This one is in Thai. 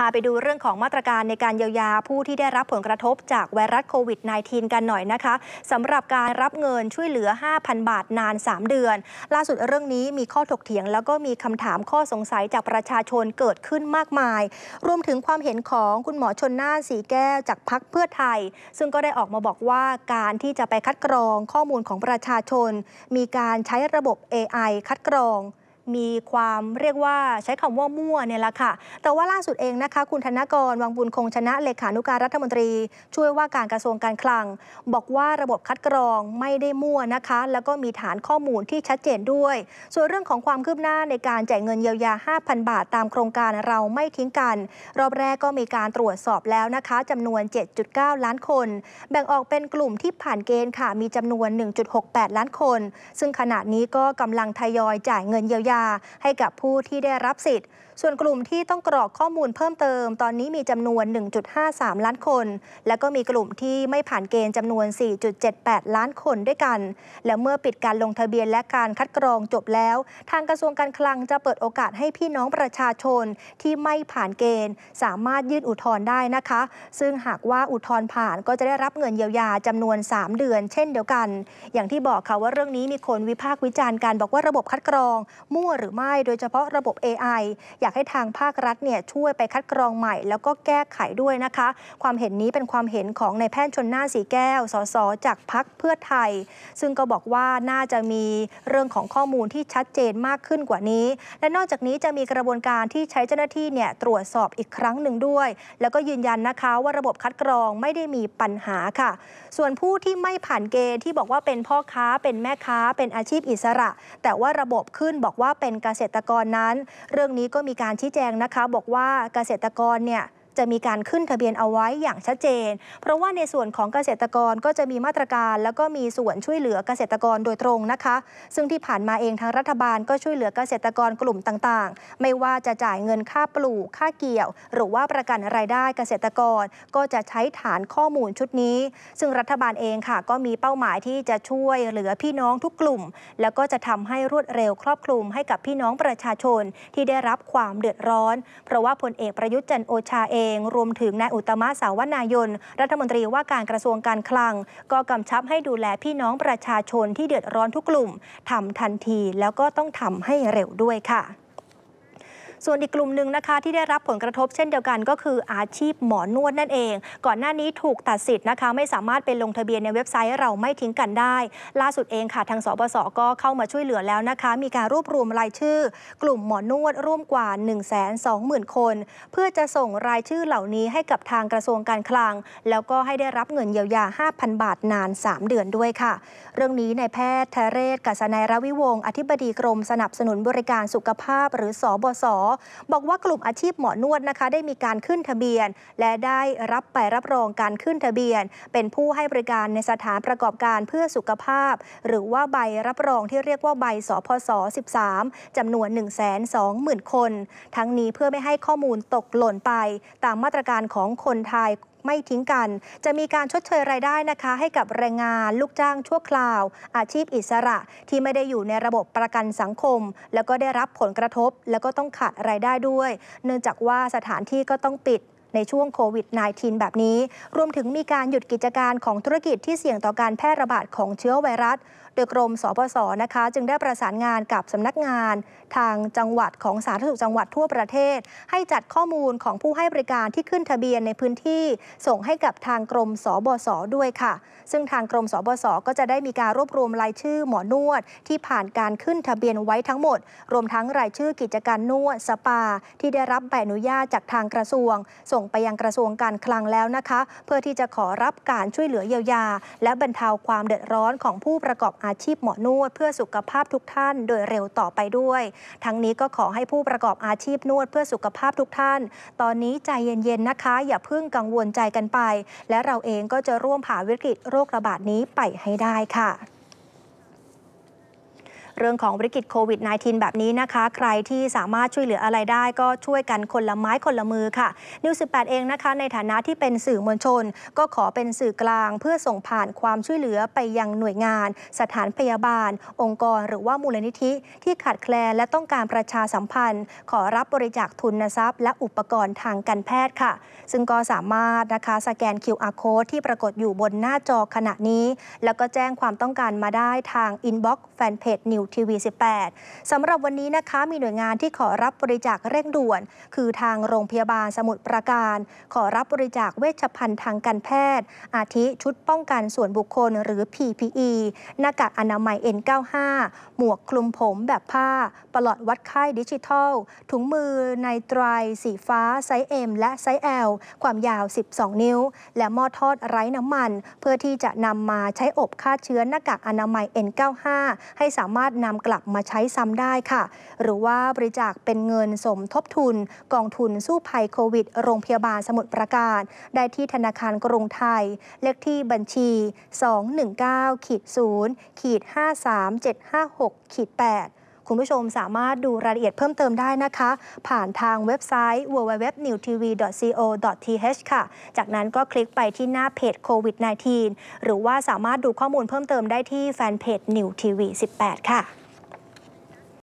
พาไปดูเรื่องของมาตรการในการเยียวยาผู้ที่ได้รับผลกระทบจากไวรัสโควิด -19 กันหน่อยนะคะสำหรับการรับเงินช่วยเหลือ 5,000 บาทนาน 3 เดือน ล่าสุดเรื่องนี้มีข้อถกเถียง แล้วก็มีคำถามข้อสงสัยจากประชาชนเกิดขึ้นมากมายรวมถึงความเห็นของคุณหมอชนน่านสีแก้วจากพักเพื่อไทย ซึ่งก็ได้ออกมาบอกว่าการที่จะไปคัดกรองข้อมูลของประชาชน มีการใช้ระบบ AI คัดกรองมีความเรียกว่าใช้คำว่ามั่วเนี่ยแหละค่ะแต่ว่าล่าสุดเองนะคะ คุณธนกรวังบุญคงชนะเลขานุการรัฐมนตรีช่วยว่าการกระทรวงการคลัง บอกว่าระบบคัดกรองไม่ได้มั่วนะคะ แล้วก็มีฐานข้อมูลที่ชัดเจนด้วย ส่วนเรื่องของความคืบหน้าในการจ่ายเงินเยียวยา5,000บาทตามโครงการเราไม่ทิ้งกัน รอบแรกก็มีการตรวจสอบแล้วนะคะจำนวน 7.9 ล้านคน แบ่งออกเป็นกลุ่มที่ผ่านเกณฑ์ค่ะ มีจำนวน 1.68 ล้านคน ซึ่งขณะนี้ก็กำลังทยอยจ่ายเงินเยียวยาาให้กับผู้ที่ได้รับสิทธิ์ ส่วนกลุ่มที่ต้องกรอกข้อมูลเพิ่มเติม ตอนนี้มีจำนวน 1.53 ล้านคน และก็มีกลุ่มที่ไม่ผ่านเกณฑ์จำนวน 4.78 ล้านคนด้วยกัน และเมื่อปิดการลงทะเบียนและการคัดกรองจบแล้ว ทางกระทรวงการคลังจะเปิดโอกาสให้พี่น้องประชาชนที่ไม่ผ่านเกณฑ์ สามารถยื่นอุทธรณ์ได้นะคะ ซึ่งหากว่าอุทธรณ์ผ่านก็จะได้รับเงินเยียวยาจำนวน 3 เดือน เช่นเดียวกัน อย่างที่บอกค่ะว่าเรื่องนี้มีคนวิพากษ์วิจารณ์การ บอกว่าระบบคัดกรองมุมั่วหรือไม่ โดยเฉพาะระบบ AI อยากให้ทางภาครัฐเนี่ยช่วยไปคัดกรองใหม่ แล้วก็แก้ไขด้วยนะคะ ความเห็นนี้เป็นความเห็นของนายแพทย์ชนหน้าสีแก้ว สสจากพักเพื่อไทย ซึ่งก็บอกว่าน่าจะมีเรื่องของข้อมูลที่ชัดเจนมากขึ้นกว่านี้ และนอกจากนี้จะมีกระบวนการที่ใช้เจ้าหน้าที่เนี่ยตรวจสอบอีกครั้งหนึ่งด้วย แล้วก็ยืนยันนะคะ ว่าระบบคัดกรองไม่ได้มีปัญหาค่ะ ส่วนผู้ที่ไม่ผ่านเกณฑ์ที่บอกว่าเป็นพ่อค้า เป็นแม่ค้า เป็นอาชีพอิสระ แต่ว่าระบบขึ้นบอกว่าาเป็นเกษตรกรนั้น เรื่องนี้ก็มีการชี้แจงนะคะ บอกว่าเกษตรกรเนี่ยจะมีการขึ้นทะเบียนเอาไว้อย่างชัดเจน เพราะว่าในส่วนของเกษตรกรก็จะมีมาตรการแล้วก็มีส่วนช่วยเหลือเกษตรกรโดยตรงนะคะ ซึ่งที่ผ่านมาเองทางรัฐบาลก็ช่วยเหลือเกษตรกรกลุ่มต่างๆ ไม่ว่าจะจ่ายเงินค่าปลูกค่าเกี่ยว หรือว่าประกันรายได้เกษตรกร ก็จะใช้ฐานข้อมูลชุดนี้ ซึ่งรัฐบาลเองค่ะ ก็มีเป้าหมายที่จะช่วยเหลือพี่น้องทุกกลุ่ม แล้วก็จะทำให้รวดเร็วครอบคลุมให้กับพี่น้องประชาชนที่ได้รับความเดือดร้อน เพราะว่าพลเอกประยุทธ์จันโอชาเององรวมถึงนายอุตมะสาวนายนรัฐมนตรีว่าการกระทรวงการคลัง ก็กำชับให้ดูแลพี่น้องประชาชนที่เดือดร้อนทุกกลุ่มทำทันทีแล้วก็ต้องทำให้เร็วด้วยค่ะส่วนอีกกลุ่มหนึ่งนะคะ ที่ได้รับผลกระทบเช่นเดียวกันก็คืออาชีพหมอนวดนั่นเอง ก่อนหน้านี้ถูกตัดสิทธิ์นะคะ ไม่สามารถไปลงทะเบียนในเว็บไซต์เราไม่ทิ้งกันได้ ล่าสุดเองค่ะทางสบสก็เข้ามาช่วยเหลือแล้วนะคะ มีการรวบรวมรายชื่อ กลุ่มหมอนวดร่วมกว่า 1 2 0 0 0 0 คน เพื่อจะส่งรายชื่อเหล่านี้ให้กับทางกระทรวงการคลัง แล้วก็ให้ได้รับเงินเยียวยา5,000บาทนาน 3 เดือนด้วยค่ะ เรื่องนี้ในแพทย์ทะเรศกัศนายรวิวงศ์อธิบดีกรมสนับสนุนบริการสุขภาพหรือสอบสบอกว่ากลุ่มอาชีพหมอนวดนะคะ ได้มีการขึ้นทะเบียน และได้รับไปรับรองการขึ้นทะเบียน เป็นผู้ให้บริการในสถานประกอบการเพื่อสุขภาพ หรือว่าใบรับรองที่เรียกว่าใบสพส 13จำนวน 1 2 0 0 0 0 คน ทั้งนี้เพื่อไม่ให้ข้อมูลตกหล่นไป ตามมาตรการของคนไทยไม่ทิ้งกัน จะมีการชดเชยรายได้นะคะ ให้กับแรงงานลูกจ้างชั่วคราว อาชีพอิสระที่ไม่ได้อยู่ในระบบประกันสังคม แล้วก็ได้รับผลกระทบ แล้วก็ต้องขาดรายได้ด้วยเนื่องจากว่าสถานที่ก็ต้องปิดในช่วงโควิด -19 แบบนี้ รวมถึงมีการหยุดกิจการของธุรกิจที่เสี่ยงต่อการแพร่ระบาดของเชื้อไวรัสดยกรมสปสนะคะจึงได้ประสานงานกับสำนักงาน ทางจังหวัดของสาธารณสุขจังหวัดทั่วประเทศ ให้จัดข้อมูลของผู้ให้บริการที่ขึ้นทะเบียนในพื้นที่ ส่งให้กับทางกรมสบสด้วยค่ะ ซึ่งทางกรมสบสก็จะได้มีการรวบรวมรายชื่อหมอนวด ที่ผ่านการขึ้นทะเบียนไว้ทั้งหมด รวมทั้งรายชื่อกิจการนวดสปาที่ได้รับใบอนุญาตจากทางกระทรวง ส่งไปยังกระทรวงการคลังแล้วนะคะ เพื่อที่จะขอรับการช่วยเหลือเยียวยา และบรรเทาความเดือดร้อนของผู้ประกอบอาอาชีพหมอนวดเพื่อสุขภาพทุกท่านโดยเร็วต่อไปด้วย ทั้งนี้ก็ขอให้ผู้ประกอบอาชีพนวดเพื่อสุขภาพทุกท่าน ตอนนี้ใจเย็นๆนะคะอย่าเพิ่งกังวลใจกันไป และเราเองก็จะร่วมผ่าวิกฤตโรคระบาดนี้ไปให้ได้ค่ะเรื่องของวิกฤตโควิด -19 แบบนี้นะคะ ใครที่สามารถช่วยเหลืออะไรได้ ก็ช่วยกันคนละไม้คนละมือค่ะ นิวส์18 เองนะคะ ในฐานะที่เป็นสื่อมวลชน ก็ขอเป็นสื่อกลาง เพื่อส่งผ่านความช่วยเหลือไปยังหน่วยงาน สถานพยาบาล องค์กรหรือว่ามูลนิธิ ที่ขาดแคลนและต้องการประชาสัมพันธ์ ขอรับบริจาคทุนทรัพย์ และอุปกรณ์ทางการแพทย์ค่ะ ซึ่งก็สามารถนะคะสแกน QR code ที่ปรากฏอยู่บนหน้าจอขณะนี้ แล้วก็แจ้งความต้องการมาได้ทางอินบ็อกซ์แฟนเพจนิวทีวี 18 สำหรับวันนี้นะคะ มีหน่วยงานที่ขอรับบริจาคเร่งด่วน คือทางโรงพยาบาลสมุทรปราการ ขอรับบริจาคเวชภัณฑ์ทางการแพทย์ อาทิชุดป้องกันส่วนบุคคลหรือ PPE หน้ากากอนามัย N95 หมวกคลุมผมแบบผ้า ปลอดวัดไข้ดิจิทัล ถุงมือในตรายสีฟ้าไซส์ M และไซส์ L ความยาว 12 นิ้ว และหม้อทอดไร้น้ำมัน เพื่อที่จะนำมาใช้อบฆ่าเชื้อหน้ากากอนามัย N95 ให้สามารถนำกลับมาใช้ซ้ำได้ค่ะ หรือว่าบริจาคเป็นเงินสมทบทุนกองทุนสู้ภัยโควิดโรงพยาบาลสมุทรปราการ ได้ที่ธนาคารกรุงไทย เลขที่บัญชี 219-0-53756-8คุณผู้ชมสามารถดูรายละเอียดเพิ่มเติมได้นะคะ ผ่านทางเว็บไซต์ www.newtv.co.th ค่ะ จากนั้นก็คลิกไปที่หน้าเพจโควิด -19 หรือว่าสามารถดูข้อมูลเพิ่มเติมได้ที่แฟนเพจ New TV 18 ค่ะ